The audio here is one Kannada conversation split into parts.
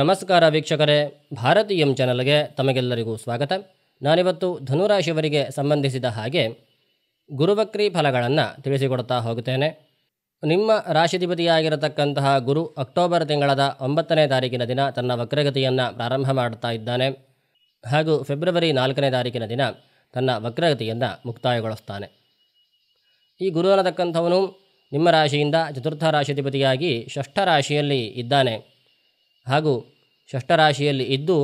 ನಮಸ್ಕಾರ ವೀಕ್ಷಕರೇ ಭಾರತೀಯಂ ಚಾನಲ್ಗೆ ತಮಗೆಲ್ಲರಿಗೂ ಸ್ವಾಗತ ನಾನಿವತ್ತು ಧನುರಾಶಿಯವರಿಗೆ ಸಂಬಂಧಿಸಿದ ಹಾಗೆ ಗುರುವಕ್ರಿ ಫಲಗಳನ್ನು ತಿಳಿಸಿಕೊಡ್ತಾ ಹೋಗುತ್ತೇನೆ ನಿಮ್ಮ ರಾಶಿಧಿಪತಿಯಾಗಿರತಕ್ಕಂತಹ ಗುರು ಅಕ್ಟೋಬರ್ ತಿಂಗಳದ ಒಂಬತ್ತನೇ ತಾರೀಕಿನ ದಿನ ತನ್ನ ವಕ್ರಗತಿಯನ್ನು ಪ್ರಾರಂಭ ಮಾಡ್ತಾ ಇದ್ದಾನೆ ಹಾಗೂ ಫೆಬ್ರವರಿ ನಾಲ್ಕನೇ ತಾರೀಕಿನ ದಿನ ತನ್ನ ವಕ್ರಗತಿಯನ್ನು ಮುಕ್ತಾಯಗೊಳಿಸ್ತಾನೆ ಈ ಗುರು ಅನ್ನತಕ್ಕಂಥವನು ನಿಮ್ಮ ರಾಶಿಯಿಂದ ಚತುರ್ಥ ರಾಶಿಧಿಪತಿಯಾಗಿ ಷಷ್ಠ ರಾಶಿಯಲ್ಲಿ ಇದ್ದಾನೆ ಹಾಗೂ ರಾಶಿಯಲ್ಲಿ ಇದ್ದು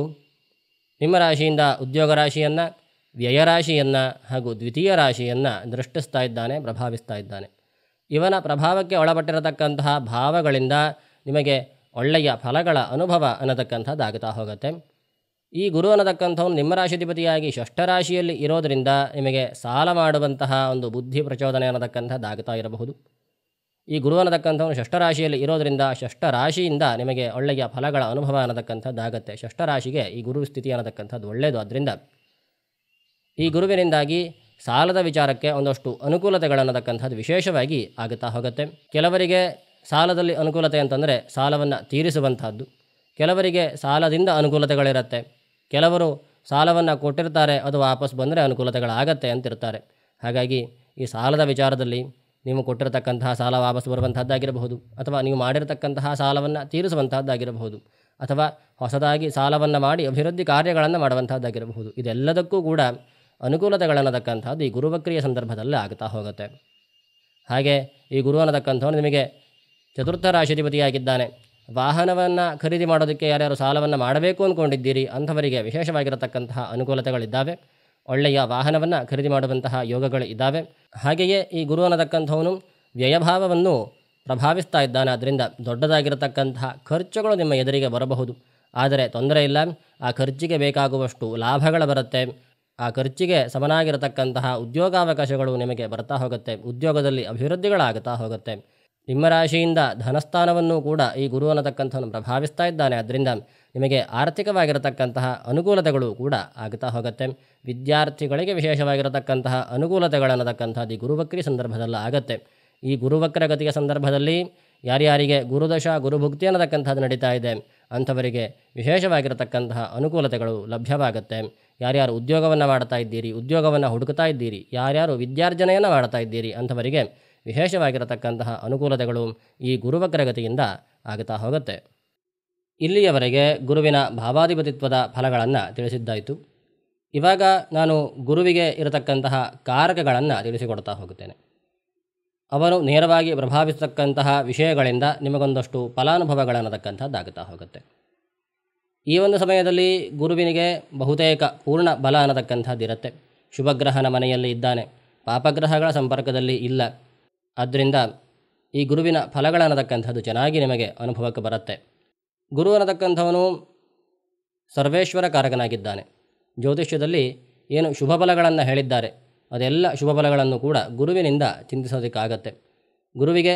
ನಿಮ್ಮ ರಾಶಿಯಿಂದ ಉದ್ಯೋಗ ರಾಶಿಯನ್ನು ವ್ಯಯರಾಶಿಯನ್ನು ಹಾಗೂ ದ್ವಿತೀಯ ರಾಶಿಯನ್ನು ದೃಷ್ಟಿಸ್ತಾ ಇದ್ದಾನೆ ಪ್ರಭಾವಿಸ್ತಾ ಇದ್ದಾನೆ ಇವನ ಪ್ರಭಾವಕ್ಕೆ ಒಳಪಟ್ಟಿರತಕ್ಕಂತಹ ಭಾವಗಳಿಂದ ನಿಮಗೆ ಒಳ್ಳೆಯ ಫಲಗಳ ಅನುಭವ ಅನ್ನತಕ್ಕಂಥದ್ದಾಗುತ್ತಾ ಹೋಗುತ್ತೆ ಈ ಗುರು ಅನ್ನತಕ್ಕಂಥವನು ನಿಮ್ಮ ರಾಶಿಧಿಪತಿಯಾಗಿ ರಾಶಿಯಲ್ಲಿ ಇರೋದರಿಂದ ನಿಮಗೆ ಸಾಲ ಮಾಡುವಂತಹ ಒಂದು ಬುದ್ಧಿ ಪ್ರಚೋದನೆ ಅನ್ನತಕ್ಕಂಥದ್ದಾಗುತ್ತಾ ಇರಬಹುದು ಈ ಗುರು ಅನ್ನತಕ್ಕಂಥವನು ಷಷ್ಠರಾಶಿಯಲ್ಲಿ ಇರೋದರಿಂದ ಷಷ್ಠರಾಶಿಯಿಂದ ನಿಮಗೆ ಒಳ್ಳೆಯ ಫಲಗಳ ಅನುಭವ ಅನ್ನತಕ್ಕಂಥದ್ದಾಗತ್ತೆ ಷಷ್ಠರಾಶಿಗೆ ಈ ಗುರು ಸ್ಥಿತಿ ಅನ್ನತಕ್ಕಂಥದ್ದು ಒಳ್ಳೆಯದು ಆದ್ದರಿಂದ ಈ ಗುರುವಿನಿಂದಾಗಿ ಸಾಲದ ವಿಚಾರಕ್ಕೆ ಒಂದಷ್ಟು ಅನುಕೂಲತೆಗಳನ್ನತಕ್ಕಂಥದ್ದು ವಿಶೇಷವಾಗಿ ಆಗುತ್ತಾ ಹೋಗುತ್ತೆ ಕೆಲವರಿಗೆ ಸಾಲದಲ್ಲಿ ಅನುಕೂಲತೆ ಅಂತಂದರೆ ಸಾಲವನ್ನು ತೀರಿಸುವಂಥದ್ದು ಕೆಲವರಿಗೆ ಸಾಲದಿಂದ ಅನುಕೂಲತೆಗಳಿರುತ್ತೆ ಕೆಲವರು ಸಾಲವನ್ನು ಕೊಟ್ಟಿರ್ತಾರೆ ಅದು ವಾಪಸ್ ಬಂದರೆ ಅನುಕೂಲತೆಗಳಾಗತ್ತೆ ಅಂತಿರ್ತಾರೆ ಹಾಗಾಗಿ ಈ ಸಾಲದ ವಿಚಾರದಲ್ಲಿ ನೀವು ಕೊಟ್ಟಿರತಕ್ಕಂತಹ ಸಾಲ ವಾಪಸ್ ಬರುವಂತಹದ್ದಾಗಿರಬಹುದು ಅಥವಾ ನೀವು ಮಾಡಿರತಕ್ಕಂತಹ ಸಾಲವನ್ನು ತೀರಿಸುವಂತಹದ್ದಾಗಿರಬಹುದು ಅಥವಾ ಹೊಸದಾಗಿ ಸಾಲವನ್ನು ಮಾಡಿ ಅಭಿವೃದ್ಧಿ ಕಾರ್ಯಗಳನ್ನು ಮಾಡುವಂತಹದ್ದಾಗಿರಬಹುದು ಇದೆಲ್ಲದಕ್ಕೂ ಕೂಡ ಅನುಕೂಲತೆಗಳನ್ನತಕ್ಕಂಥದ್ದು ಈ ಗುರುವಕ್ರಿಯ ಸಂದರ್ಭದಲ್ಲೇ ಆಗ್ತಾ ಹೋಗುತ್ತೆ ಹಾಗೆ ಈ ಗುರು ಅನ್ನತಕ್ಕಂಥವನು ನಿಮಗೆ ಚತುರ್ಥ ರಾಶಿಧಿಪತಿಯಾಗಿದ್ದಾನೆ ವಾಹನವನ್ನು ಖರೀದಿ ಮಾಡೋದಕ್ಕೆ ಯಾರ್ಯಾರು ಸಾಲವನ್ನು ಮಾಡಬೇಕು ಅಂದ್ಕೊಂಡಿದ್ದೀರಿ ಅಂಥವರಿಗೆ ವಿಶೇಷವಾಗಿರತಕ್ಕಂತಹ ಅನುಕೂಲತೆಗಳಿದ್ದಾವೆ ಒಳ್ಳೆಯ ವಾಹನವನ್ನು ಖರೀದಿ ಮಾಡುವಂತಹ ಯೋಗಗಳು ಇದ್ದಾವೆ ಹಾಗೆಯೇ ಈ ಗುರು ಅನ್ನತಕ್ಕಂಥವನು ವ್ಯಯಭಾವವನ್ನು ಪ್ರಭಾವಿಸ್ತಾ ಇದ್ದಾನೆ ಅದರಿಂದ ದೊಡ್ಡದಾಗಿರತಕ್ಕಂತಹ ಖರ್ಚುಗಳು ನಿಮ್ಮ ಎದುರಿಗೆ ಬರಬಹುದು ಆದರೆ ತೊಂದರೆ ಇಲ್ಲ ಆ ಖರ್ಚಿಗೆ ಬೇಕಾಗುವಷ್ಟು ಲಾಭಗಳು ಬರುತ್ತೆ ಆ ಖರ್ಚಿಗೆ ಸಮನಾಗಿರತಕ್ಕಂತಹ ಉದ್ಯೋಗಾವಕಾಶಗಳು ನಿಮಗೆ ಬರ್ತಾ ಹೋಗುತ್ತೆ ಉದ್ಯೋಗದಲ್ಲಿ ಅಭಿವೃದ್ಧಿಗಳಾಗುತ್ತಾ ಹೋಗುತ್ತೆ ನಿಮ್ಮ ರಾಶಿಯಿಂದ ಧನಸ್ಥಾನವನ್ನು ಕೂಡ ಈ ಗುರು ಅನ್ನತಕ್ಕಂಥವನು ಪ್ರಭಾವಿಸ್ತಾ ಇದ್ದಾನೆ ಅದರಿಂದ ನಿಮಗೆ ಆರ್ಥಿಕವಾಗಿರತಕ್ಕಂತಹ ಅನುಕೂಲತೆಗಳು ಕೂಡ ಆಗ್ತಾ ಹೋಗುತ್ತೆ ವಿದ್ಯಾರ್ಥಿಗಳಿಗೆ ವಿಶೇಷವಾಗಿರತಕ್ಕಂತಹ ಅನುಕೂಲತೆಗಳನ್ನತಕ್ಕಂಥದ್ದು ಈ ಗುರುವಕ್ರಿ ಸಂದರ್ಭದಲ್ಲಿ ಆಗುತ್ತೆ ಈ ಗುರುವಕ್ರಗತಿಯ ಸಂದರ್ಭದಲ್ಲಿ ಯಾರ್ಯಾರಿಗೆ ಗುರುದಶ ಗುರುಭುಕ್ತಿ ಅನ್ನತಕ್ಕಂಥದ್ದು ನಡೀತಾ ಇದೆ ಅಂಥವರಿಗೆ ವಿಶೇಷವಾಗಿರತಕ್ಕಂತಹ ಅನುಕೂಲತೆಗಳು ಲಭ್ಯವಾಗುತ್ತೆ ಯಾರ್ಯಾರು ಉದ್ಯೋಗವನ್ನು ಮಾಡ್ತಾ ಇದ್ದೀರಿ ಉದ್ಯೋಗವನ್ನು ಹುಡುಕ್ತಾ ಇದ್ದೀರಿ ಯಾರ್ಯಾರು ವಿದ್ಯಾರ್ಜನೆಯನ್ನು ಮಾಡ್ತಾ ಇದ್ದೀರಿ ಅಂಥವರಿಗೆ ವಿಶೇಷವಾಗಿರತಕ್ಕಂತಹ ಅನುಕೂಲತೆಗಳು ಈ ಗುರುವಕ್ರಗತಿಯಿಂದ ಆಗ್ತಾ ಹೋಗುತ್ತೆ ಇಲ್ಲಿಯವರೆಗೆ ಗುರುವಿನ ಭಾವಾಧಿಪತಿತ್ವದ ಫಲಗಳನ್ನು ತಿಳಿಸಿದ್ದಾಯಿತು ಇವಾಗ ನಾನು ಗುರುವಿಗೆ ಇರತಕ್ಕಂತಹ ಕಾರಕಗಳನ್ನು ತಿಳಿಸಿಕೊಡ್ತಾ ಹೋಗುತ್ತೇನೆ ಅವನು ನೇರವಾಗಿ ಪ್ರಭಾವಿಸತಕ್ಕಂತಹ ವಿಷಯಗಳಿಂದ ನಿಮಗೊಂದಷ್ಟು ಫಲಾನುಭವಗಳನ್ನತಕ್ಕಂಥದ್ದಾಗುತ್ತಾ ಹೋಗುತ್ತೆ ಈ ಒಂದು ಸಮಯದಲ್ಲಿ ಗುರುವಿನಿಗೆ ಬಹುತೇಕ ಪೂರ್ಣ ಬಲ ಅನ್ನತಕ್ಕಂಥದ್ದಿರುತ್ತೆ ಶುಭಗ್ರಹನ ಮನೆಯಲ್ಲಿ ಇದ್ದಾನೆ ಪಾಪಗ್ರಹಗಳ ಸಂಪರ್ಕದಲ್ಲಿ ಇಲ್ಲ ಆದ್ದರಿಂದ ಈ ಗುರುವಿನ ಫಲಗಳನ್ನತಕ್ಕಂಥದ್ದು ಚೆನ್ನಾಗಿ ನಿಮಗೆ ಅನುಭವಕ್ಕೆ ಬರುತ್ತೆ ಗುರು ಅನ್ನತಕ್ಕಂಥವನು ಸರ್ವೇಶ್ವರ ಕಾರಕನಾಗಿದ್ದಾನೆ ಜ್ಯೋತಿಷ್ಯದಲ್ಲಿ ಏನು ಶುಭ ಫಲಗಳನ್ನು ಹೇಳಿದ್ದಾರೆ ಅದೆಲ್ಲ ಶುಭ ಫಲಗಳನ್ನು ಕೂಡ ಗುರುವಿನಿಂದ ಚಿಂತಿಸೋದಕ್ಕಾಗತ್ತೆ ಗುರುವಿಗೆ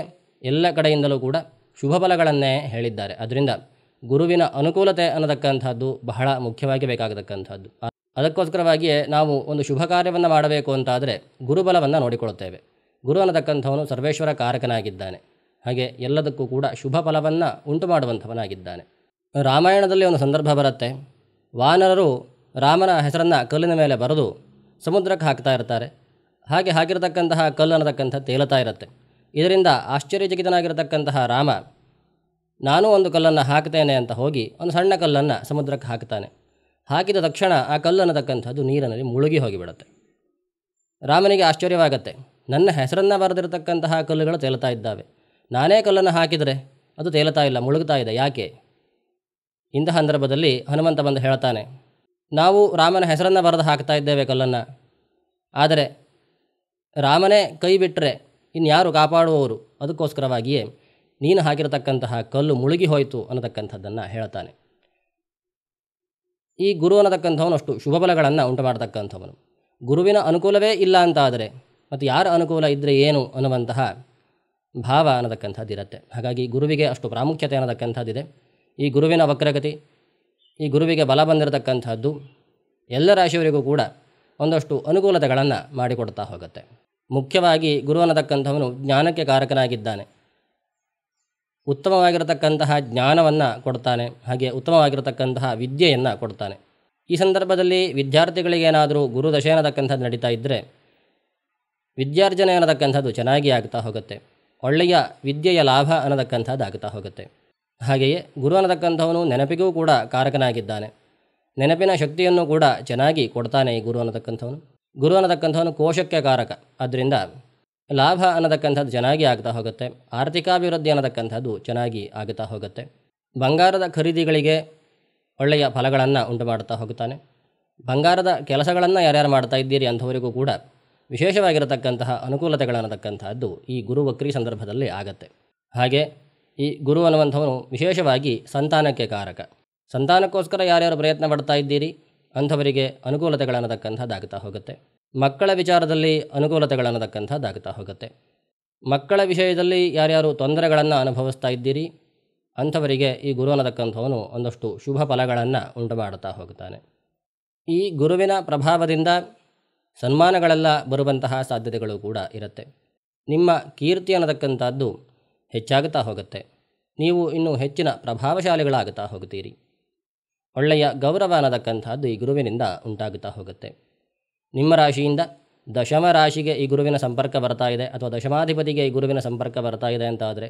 ಎಲ್ಲ ಕಡೆಯಿಂದಲೂ ಕೂಡ ಶುಭ ಫಲಗಳನ್ನೇ ಹೇಳಿದ್ದಾರೆ ಅದರಿಂದ ಗುರುವಿನ ಅನುಕೂಲತೆ ಅನ್ನತಕ್ಕಂಥದ್ದು ಬಹಳ ಮುಖ್ಯವಾಗಿ ಬೇಕಾಗತಕ್ಕಂಥದ್ದು ಅದಕ್ಕೋಸ್ಕರವಾಗಿಯೇ ನಾವು ಒಂದು ಶುಭ ಕಾರ್ಯವನ್ನು ಮಾಡಬೇಕು ಅಂತಾದರೆ ಗುರುಬಲವನ್ನು ನೋಡಿಕೊಳ್ಳುತ್ತೇವೆ ಗುರು ಅನ್ನತಕ್ಕಂಥವನು ಸರ್ವೇಶ್ವರ ಕಾರಕನಾಗಿದ್ದಾನೆ ಹಾಗೆ ಎಲ್ಲದಕ್ಕೂ ಕೂಡ ಶುಭ ಫಲವನ್ನು ಉಂಟು ಮಾಡುವಂಥವನಾಗಿದ್ದಾನೆ ರಾಮಾಯಣದಲ್ಲಿ ಒಂದು ಸಂದರ್ಭ ಬರುತ್ತೆ ವಾನರರು ರಾಮನ ಹೆಸರನ್ನು ಕಲ್ಲಿನ ಮೇಲೆ ಬರೆದು ಸಮುದ್ರಕ್ಕೆ ಹಾಕ್ತಾ ಇರ್ತಾರೆ ಹಾಗೆ ಹಾಕಿರತಕ್ಕಂತಹ ಕಲ್ಲು ಅನ್ನತಕ್ಕಂಥ ತೇಲತಾ ಇರುತ್ತೆ ಇದರಿಂದ ಆಶ್ಚರ್ಯಚಕಿತನಾಗಿರತಕ್ಕಂತಹ ರಾಮ ನಾನು ಒಂದು ಕಲ್ಲನ್ನು ಹಾಕ್ತೇನೆ ಅಂತ ಹೋಗಿ ಒಂದು ಸಣ್ಣ ಕಲ್ಲನ್ನು ಸಮುದ್ರಕ್ಕೆ ಹಾಕ್ತಾನೆ ಹಾಕಿದ ತಕ್ಷಣ ಆ ಕಲ್ಲು ಅನ್ನತಕ್ಕಂಥದ್ದು ನೀರಿನಲ್ಲಿ ಮುಳುಗಿ ಹೋಗಿಬಿಡುತ್ತೆ ರಾಮನಿಗೆ ಆಶ್ಚರ್ಯವಾಗತ್ತೆ ನನ್ನ ಹೆಸರನ್ನು ಬರೆದಿರತಕ್ಕಂತಹ ಕಲ್ಲುಗಳು ತೇಲ್ತಾ ಇದ್ದಾವೆ ನಾನೇ ಕಲ್ಲನ್ನು ಹಾಕಿದರೆ ಅದು ತೇಲತಾ ಇಲ್ಲ ಮುಳುಗ್ತಾ ಇದೆ ಯಾಕೆ ಇಂತಹ ಸಂದರ್ಭದಲ್ಲಿ ಹನುಮಂತ ಬಂದು ಹೇಳ್ತಾನೆ ನಾವು ರಾಮನ ಹೆಸರನ್ನು ಬರೆದು ಹಾಕ್ತಾ ಇದ್ದೇವೆ ಕಲ್ಲನ್ನು ಆದರೆ ರಾಮನೇ ಕೈ ಬಿಟ್ಟರೆ ಇನ್ಯಾರು ಕಾಪಾಡುವವರು ಅದಕ್ಕೋಸ್ಕರವಾಗಿಯೇ ನೀನು ಹಾಕಿರತಕ್ಕಂತಹ ಕಲ್ಲು ಮುಳುಗಿ ಹೋಯಿತು ಅನ್ನತಕ್ಕಂಥದ್ದನ್ನು ಹೇಳ್ತಾನೆ ಈ ಗುರು ಅನ್ನತಕ್ಕಂಥವನು ಅಷ್ಟು ಫಲಗಳನ್ನು ಉಂಟು ಮಾಡತಕ್ಕಂಥವನು ಗುರುವಿನ ಅನುಕೂಲವೇ ಇಲ್ಲ ಅಂತಾದರೆ ಮತ್ತು ಯಾರ ಅನುಕೂಲ ಇದ್ದರೆ ಏನು ಅನ್ನುವಂತಹ ಭಾವ ಅನ್ನತಕ್ಕಂಥದ್ದು ಇರುತ್ತೆ ಹಾಗಾಗಿ ಗುರುವಿಗೆ ಅಷ್ಟು ಪ್ರಾಮುಖ್ಯತೆ ಅನ್ನತಕ್ಕಂಥದ್ದಿದೆ ಈ ಗುರುವಿನ ವಕ್ರಗತಿ ಈ ಗುರುವಿಗೆ ಬಲ ಬಂದಿರತಕ್ಕಂಥದ್ದು ಎಲ್ಲ ರಾಶಿಯವರಿಗೂ ಕೂಡ ಒಂದಷ್ಟು ಅನುಕೂಲತೆಗಳನ್ನು ಮಾಡಿಕೊಡ್ತಾ ಹೋಗುತ್ತೆ ಮುಖ್ಯವಾಗಿ ಗುರು ಅನ್ನತಕ್ಕಂಥವನು ಜ್ಞಾನಕ್ಕೆ ಕಾರಕನಾಗಿದ್ದಾನೆ ಉತ್ತಮವಾಗಿರತಕ್ಕಂತಹ ಜ್ಞಾನವನ್ನು ಕೊಡ್ತಾನೆ ಹಾಗೆ ಉತ್ತಮವಾಗಿರತಕ್ಕಂತಹ ವಿದ್ಯೆಯನ್ನು ಕೊಡ್ತಾನೆ ಈ ಸಂದರ್ಭದಲ್ಲಿ ವಿದ್ಯಾರ್ಥಿಗಳಿಗೇನಾದರೂ ಗುರು ದಶೆ ಅನ್ನತಕ್ಕಂಥದ್ದು ನಡೀತಾ ಇದ್ದರೆ ವಿದ್ಯಾರ್ಜನೆ ಅನ್ನತಕ್ಕಂಥದ್ದು ಚೆನ್ನಾಗಿ ಆಗ್ತಾ ಹೋಗುತ್ತೆ ಒಳ್ಳೆಯ ವಿದ್ಯೆಯ ಲಾಭ ಅನ್ನತಕ್ಕಂಥದ್ದಾಗುತ್ತಾ ಹೋಗುತ್ತೆ ಹಾಗೆಯೇ ಗುರು ಅನ್ನತಕ್ಕಂಥವನು ನೆನಪಿಗೂ ಕೂಡ ಕಾರಕನಾಗಿದ್ದಾನೆ ನೆನಪಿನ ಶಕ್ತಿಯನ್ನು ಕೂಡ ಚೆನ್ನಾಗಿ ಕೊಡ್ತಾನೆ ಈ ಗುರು ಅನ್ನತಕ್ಕಂಥವನು ಗುರು ಅನ್ನತಕ್ಕಂಥವನು ಕೋಶಕ್ಕೆ ಕಾರಕ ಆದ್ದರಿಂದ ಲಾಭ ಅನ್ನತಕ್ಕಂಥದ್ದು ಚೆನ್ನಾಗಿ ಆಗ್ತಾ ಹೋಗುತ್ತೆ ಆರ್ಥಿಕಾಭಿವೃದ್ಧಿ ಅನ್ನತಕ್ಕಂಥದ್ದು ಚೆನ್ನಾಗಿ ಆಗುತ್ತಾ ಹೋಗುತ್ತೆ ಬಂಗಾರದ ಖರೀದಿಗಳಿಗೆ ಒಳ್ಳೆಯ ಫಲಗಳನ್ನು ಉಂಟು ಮಾಡ್ತಾ ಹೋಗುತ್ತಾನೆ ಬಂಗಾರದ ಕೆಲಸಗಳನ್ನು ಯಾರ್ಯಾರು ಮಾಡ್ತಾ ಇದ್ದೀರಿ ಅಂಥವರಿಗೂ ಕೂಡ ವಿಶೇಷವಾಗಿರತಕ್ಕಂತಹ ಅನುಕೂಲತೆಗಳನ್ನತಕ್ಕಂಥದ್ದು ಈ ಗುರು ವಕ್ರಿ ಸಂದರ್ಭದಲ್ಲಿ ಆಗತ್ತೆ ಹಾಗೆ ಈ ಗುರು ಅನ್ನುವಂಥವನು ವಿಶೇಷವಾಗಿ ಸಂತಾನಕ್ಕೆ ಕಾರಕ ಸಂತಾನಕ್ಕೋಸ್ಕರ ಯಾರ್ಯಾರು ಪ್ರಯತ್ನ ಪಡ್ತಾ ಇದ್ದೀರಿ ಅಂಥವರಿಗೆ ಅನುಕೂಲತೆಗಳನ್ನತಕ್ಕಂಥದ್ದಾಗ್ತಾ ಹೋಗುತ್ತೆ ಮಕ್ಕಳ ವಿಚಾರದಲ್ಲಿ ಅನುಕೂಲತೆಗಳನ್ನತಕ್ಕಂಥದ್ದಾಗ್ತಾ ಹೋಗುತ್ತೆ ಮಕ್ಕಳ ವಿಷಯದಲ್ಲಿ ಯಾರ್ಯಾರು ತೊಂದರೆಗಳನ್ನು ಅನುಭವಿಸ್ತಾ ಇದ್ದೀರಿ ಅಂಥವರಿಗೆ ಈ ಗುರು ಅನ್ನತಕ್ಕಂಥವನು ಒಂದಷ್ಟು ಶುಭ ಫಲಗಳನ್ನು ಉಂಟು ಮಾಡುತ್ತಾ ಹೋಗ್ತಾನೆ ಈ ಗುರುವಿನ ಪ್ರಭಾವದಿಂದ ಸನ್ಮಾನಗಳೆಲ್ಲ ಬರುವಂತಹ ಸಾಧ್ಯತೆಗಳು ಕೂಡ ಇರುತ್ತೆ ನಿಮ್ಮ ಕೀರ್ತಿ ಅನ್ನತಕ್ಕಂಥದ್ದು ಹೆಚ್ಚಾಗುತ್ತಾ ಹೋಗುತ್ತೆ ನೀವು ಇನ್ನೂ ಹೆಚ್ಚಿನ ಪ್ರಭಾವಶಾಲಿಗಳಾಗುತ್ತಾ ಹೋಗುತ್ತೀರಿ ಒಳ್ಳೆಯ ಗೌರವ ಅನ್ನತಕ್ಕಂಥದ್ದು ಈ ಗುರುವಿನಿಂದ ಉಂಟಾಗುತ್ತಾ ಹೋಗುತ್ತೆ ನಿಮ್ಮ ರಾಶಿಯಿಂದ ದಶಮ ರಾಶಿಗೆ ಈ ಗುರುವಿನ ಸಂಪರ್ಕ ಬರ್ತಾ ಇದೆ ಅಥವಾ ದಶಮಾಧಿಪತಿಗೆ ಈ ಗುರುವಿನ ಸಂಪರ್ಕ ಬರ್ತಾ ಇದೆ ಅಂತಾದರೆ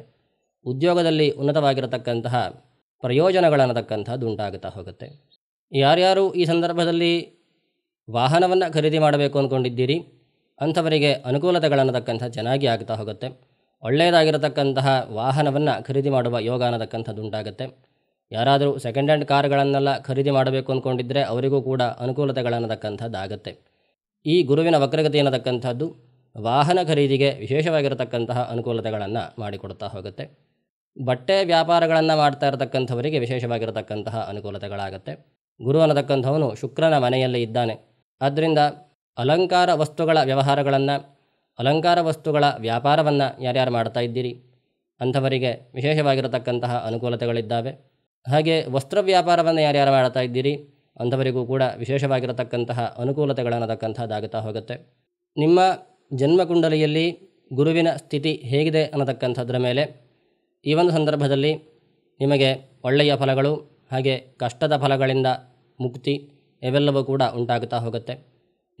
ಉದ್ಯೋಗದಲ್ಲಿ ಉನ್ನತವಾಗಿರತಕ್ಕಂತಹ ಪ್ರಯೋಜನಗಳನ್ನತಕ್ಕಂಥದ್ದು ಉಂಟಾಗುತ್ತಾ ಹೋಗುತ್ತೆ ಯಾರ್ಯಾರು ಈ ಸಂದರ್ಭದಲ್ಲಿ ವಾಹನವನ್ನು ಖರೀದಿ ಮಾಡಬೇಕು ಅಂದ್ಕೊಂಡಿದ್ದೀರಿ ಅಂಥವರಿಗೆ ಅನುಕೂಲತೆಗಳನ್ನು ಚೆನ್ನಾಗಿ ಆಗ್ತಾ ಹೋಗುತ್ತೆ ಒಳ್ಳೆಯದಾಗಿರತಕ್ಕಂತಹ ವಾಹನವನ್ನು ಖರೀದಿ ಮಾಡುವ ಯೋಗ ಅನ್ನತಕ್ಕಂಥದ್ದು ಉಂಟಾಗುತ್ತೆ ಯಾರಾದರೂ ಸೆಕೆಂಡ್ ಹ್ಯಾಂಡ್ ಕಾರ್ಗಳನ್ನೆಲ್ಲ ಖರೀದಿ ಮಾಡಬೇಕು ಅಂದ್ಕೊಂಡಿದ್ದರೆ ಅವರಿಗೂ ಕೂಡ ಅನುಕೂಲತೆಗಳನ್ನತಕ್ಕಂಥದ್ದಾಗತ್ತೆ ಈ ಗುರುವಿನ ವಕ್ರಗತಿ ಅನ್ನತಕ್ಕಂಥದ್ದು ವಾಹನ ಖರೀದಿಗೆ ವಿಶೇಷವಾಗಿರತಕ್ಕಂತಹ ಅನುಕೂಲತೆಗಳನ್ನು ಮಾಡಿಕೊಡ್ತಾ ಹೋಗುತ್ತೆ ಬಟ್ಟೆ ವ್ಯಾಪಾರಗಳನ್ನು ಮಾಡ್ತಾ ಇರತಕ್ಕಂಥವರಿಗೆ ವಿಶೇಷವಾಗಿರತಕ್ಕಂತಹ ಅನುಕೂಲತೆಗಳಾಗತ್ತೆ ಗುರು ಅನ್ನತಕ್ಕಂಥವನು ಶುಕ್ರನ ಮನೆಯಲ್ಲಿ ಇದ್ದಾನೆ ಆದ್ದರಿಂದ ಅಲಂಕಾರ ವಸ್ತುಗಳ ವ್ಯವಹಾರಗಳನ್ನು ಅಲಂಕಾರ ವಸ್ತುಗಳ ವ್ಯಾಪಾರವನ್ನು ಯಾರ್ಯಾರು ಮಾಡ್ತಾ ಇದ್ದೀರಿ ಅಂಥವರಿಗೆ ವಿಶೇಷವಾಗಿರತಕ್ಕಂತಹ ಅನುಕೂಲತೆಗಳಿದ್ದಾವೆ ಹಾಗೆ ವಸ್ತ್ರ ವ್ಯಾಪಾರವನ್ನು ಯಾರ್ಯಾರು ಮಾಡ್ತಾ ಇದ್ದೀರಿ ಅಂಥವರಿಗೂ ಕೂಡ ವಿಶೇಷವಾಗಿರತಕ್ಕಂತಹ ಅನುಕೂಲತೆಗಳನ್ನತಕ್ಕಂಥದ್ದಾಗುತ್ತಾ ಹೋಗುತ್ತೆ ನಿಮ್ಮ ಜನ್ಮಕುಂಡಲಿಯಲ್ಲಿ ಗುರುವಿನ ಸ್ಥಿತಿ ಹೇಗಿದೆ ಅನ್ನತಕ್ಕಂಥದ್ರ ಮೇಲೆ ಈ ಒಂದು ಸಂದರ್ಭದಲ್ಲಿ ನಿಮಗೆ ಒಳ್ಳೆಯ ಫಲಗಳು ಹಾಗೆ ಕಷ್ಟದ ಫಲಗಳಿಂದ ಮುಕ್ತಿ ಇವೆಲ್ಲವೂ ಕೂಡ ಉಂಟಾಗುತ್ತಾ ಹೋಗುತ್ತೆ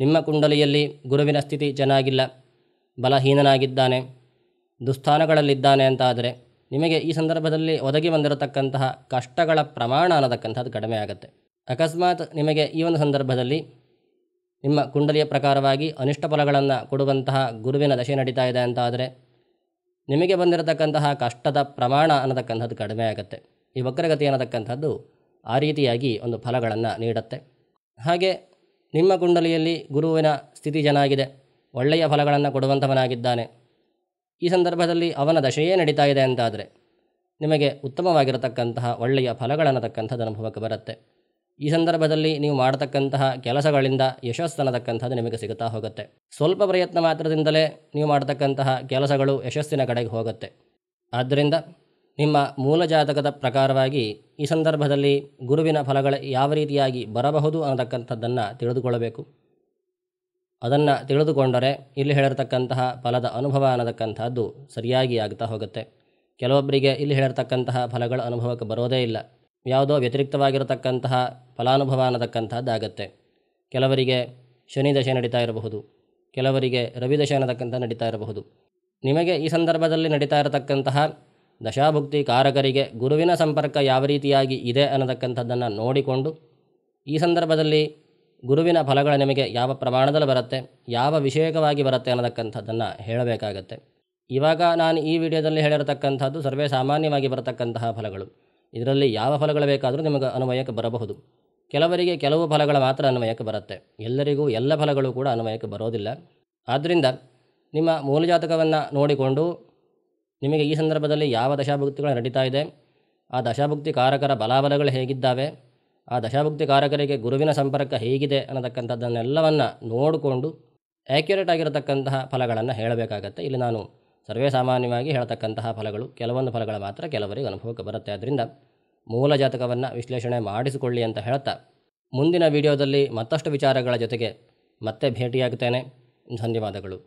ನಿಮ್ಮ ಕುಂಡಲಿಯಲ್ಲಿ ಗುರುವಿನ ಸ್ಥಿತಿ ಚೆನ್ನಾಗಿಲ್ಲ ಬಲಹೀನನಾಗಿದ್ದಾನೆ ದುಸ್ಥಾನಗಳಲ್ಲಿದ್ದಾನೆ ಅಂತಾದರೆ ನಿಮಗೆ ಈ ಸಂದರ್ಭದಲ್ಲಿ ಒದಗಿ ಬಂದಿರತಕ್ಕಂತಹ ಕಷ್ಟಗಳ ಪ್ರಮಾಣ ಅನ್ನತಕ್ಕಂಥದ್ದು ಕಡಿಮೆ ಆಗುತ್ತೆ ಅಕಸ್ಮಾತ್ ನಿಮಗೆ ಈ ಒಂದು ಸಂದರ್ಭದಲ್ಲಿ ನಿಮ್ಮ ಕುಂಡಲಿಯ ಪ್ರಕಾರವಾಗಿ ಅನಿಷ್ಟ ಫಲಗಳನ್ನು ಕೊಡುವಂತಹ ಗುರುವಿನ ದಶೆ ನಡೀತಾ ಇದೆ ಅಂತಾದರೆ ನಿಮಗೆ ಬಂದಿರತಕ್ಕಂತಹ ಕಷ್ಟದ ಪ್ರಮಾಣ ಅನ್ನತಕ್ಕಂಥದ್ದು ಕಡಿಮೆ ಆಗುತ್ತೆ ಈ ವಕ್ರಗತಿ ಅನ್ನತಕ್ಕಂಥದ್ದು ಆ ರೀತಿಯಾಗಿ ಒಂದು ಫಲಗಳನ್ನು ನೀಡುತ್ತೆ ಹಾಗೆ ನಿಮ್ಮ ಕುಂಡಲಿಯಲ್ಲಿ ಗುರುವಿನ ಸ್ಥಿತಿ ಚೆನ್ನಾಗಿದೆ ಒಳ್ಳೆಯ ಫಲಗಳನ್ನು ಕೊಡುವಂಥವನಾಗಿದ್ದಾನೆ ಈ ಸಂದರ್ಭದಲ್ಲಿ ಅವನ ದಶೆಯೇ ನಡೀತಾ ಇದೆ ಅಂತಾದರೆ ನಿಮಗೆ ಉತ್ತಮವಾಗಿರತಕ್ಕಂತಹ ಒಳ್ಳೆಯ ಫಲಗಳನ್ನು ಅನುಭವಕ್ಕೆ ಬರುತ್ತೆ ಈ ಸಂದರ್ಭದಲ್ಲಿ ನೀವು ಮಾಡತಕ್ಕಂತಹ ಕೆಲಸಗಳಿಂದ ಯಶಸ್ಸನ್ನತಕ್ಕಂಥದ್ದು ನಿಮಗೆ ಸಿಗುತ್ತಾ ಹೋಗುತ್ತೆ ಸ್ವಲ್ಪ ಪ್ರಯತ್ನ ಮಾತ್ರದಿಂದಲೇ ನೀವು ಮಾಡತಕ್ಕಂತಹ ಕೆಲಸಗಳು ಯಶಸ್ಸಿನ ಕಡೆಗೆ ಹೋಗುತ್ತೆ ಆದ್ದರಿಂದ ನಿಮ್ಮ ಮೂಲ ಜಾತಕದ ಪ್ರಕಾರವಾಗಿ ಈ ಸಂದರ್ಭದಲ್ಲಿ ಗುರುವಿನ ಫಲಗಳು ಯಾವ ರೀತಿಯಾಗಿ ಬರಬಹುದು ಅನ್ನತಕ್ಕಂಥದ್ದನ್ನು ತಿಳಿದುಕೊಳ್ಳಬೇಕು ಅದನ್ನು ತಿಳಿದುಕೊಂಡರೆ ಇಲ್ಲಿ ಹೇಳಿರ್ತಕ್ಕಂತಹ ಫಲದ ಅನುಭವ ಅನ್ನತಕ್ಕಂಥದ್ದು ಸರಿಯಾಗಿ ಆಗ್ತಾ ಹೋಗುತ್ತೆ ಕೆಲವೊಬ್ಬರಿಗೆ ಇಲ್ಲಿ ಹೇಳಿರ್ತಕ್ಕಂತಹ ಫಲಗಳ ಅನುಭವಕ್ಕೆ ಬರೋದೇ ಇಲ್ಲ ಯಾವುದೋ ವ್ಯತಿರಿಕ್ತವಾಗಿರತಕ್ಕಂತಹ ಫಲಾನುಭವ ಅನ್ನತಕ್ಕಂಥದ್ದಾಗತ್ತೆ ಕೆಲವರಿಗೆ ಶನಿ ದಶೆ ನಡೀತಾ ಇರಬಹುದು ಕೆಲವರಿಗೆ ರವಿದಶೆ ಅನ್ನತಕ್ಕಂಥ ನಡೀತಾ ಇರಬಹುದು ನಿಮಗೆ ಈ ಸಂದರ್ಭದಲ್ಲಿ ನಡೀತಾ ಇರತಕ್ಕಂತಹ ದಶಾಭುಕ್ತಿ ಕಾರಕರಿಗೆ ಗುರುವಿನ ಸಂಪರ್ಕ ಯಾವ ರೀತಿಯಾಗಿ ಇದೆ ಅನ್ನತಕ್ಕಂಥದ್ದನ್ನು ನೋಡಿಕೊಂಡು ಈ ಸಂದರ್ಭದಲ್ಲಿ ಗುರುವಿನ ಫಲಗಳು ನಿಮಗೆ ಯಾವ ಪ್ರಮಾಣದಲ್ಲಿ ಬರುತ್ತೆ ಯಾವ ವಿಷಯಕವಾಗಿ ಬರುತ್ತೆ ಅನ್ನತಕ್ಕಂಥದ್ದನ್ನು ಹೇಳಬೇಕಾಗತ್ತೆ ಇವಾಗ ನಾನು ಈ ವಿಡಿಯೋದಲ್ಲಿ ಹೇಳಿರತಕ್ಕಂಥದ್ದು ಸರ್ವೇ ಸಾಮಾನ್ಯವಾಗಿ ಬರತಕ್ಕಂತಹ ಫಲಗಳು ಇದರಲ್ಲಿ ಯಾವ ಫಲಗಳು ಬೇಕಾದರೂ ನಿಮಗೆ ಅನ್ವಯಕ್ಕೆ ಬರಬಹುದು ಕೆಲವರಿಗೆ ಕೆಲವು ಫಲಗಳು ಮಾತ್ರ ಅನ್ವಯಕ್ಕೆ ಬರುತ್ತೆ ಎಲ್ಲರಿಗೂ ಎಲ್ಲ ಫಲಗಳು ಕೂಡ ಅನ್ವಯಕ್ಕೆ ಬರೋದಿಲ್ಲ ಆದ್ದರಿಂದ ನಿಮ್ಮ ಮೂಲಜಾತಕವನ್ನು ನೋಡಿಕೊಂಡು ನಿಮಗೆ ಈ ಸಂದರ್ಭದಲ್ಲಿ ಯಾವ ದಶಾಭುಕ್ತಿಗಳು ನಡೀತಾ ಇದೆ ಆ ದಶಾಭುಕ್ತಿ ಕಾರಕರ ಬಲಾಬಲಗಳು ಹೇಗಿದ್ದಾವೆ ಆ ದಶಾಭುಕ್ತಿ ಕಾರಕರಿಗೆ ಗುರುವಿನ ಸಂಪರ್ಕ ಹೇಗಿದೆ ಅನ್ನತಕ್ಕಂಥದ್ದನ್ನೆಲ್ಲವನ್ನು ನೋಡಿಕೊಂಡು ಆ್ಯಕ್ಯುರೇಟ್ ಆಗಿರತಕ್ಕಂತಹ ಫಲಗಳನ್ನು ಹೇಳಬೇಕಾಗತ್ತೆ ಇಲ್ಲಿ ನಾನು ಸರ್ವೇ ಸಾಮಾನ್ಯವಾಗಿ ಹೇಳ್ತಕ್ಕಂತಹ ಫಲಗಳು ಕೆಲವೊಂದು ಫಲಗಳ ಮಾತ್ರ ಕೆಲವರಿಗೆ ಅನುಭವಕ್ಕೆ ಬರುತ್ತೆ ಅದರಿಂದ ಮೂಲ ಜಾತಕವನ್ನು ವಿಶ್ಲೇಷಣೆ ಮಾಡಿಸಿಕೊಳ್ಳಿ ಅಂತ ಹೇಳ್ತಾ ಮುಂದಿನ ವಿಡಿಯೋದಲ್ಲಿ ಮತ್ತಷ್ಟು ವಿಚಾರಗಳ ಜೊತೆಗೆ ಮತ್ತೆ ಭೇಟಿಯಾಗುತ್ತೇನೆ ಧನ್ಯವಾದಗಳು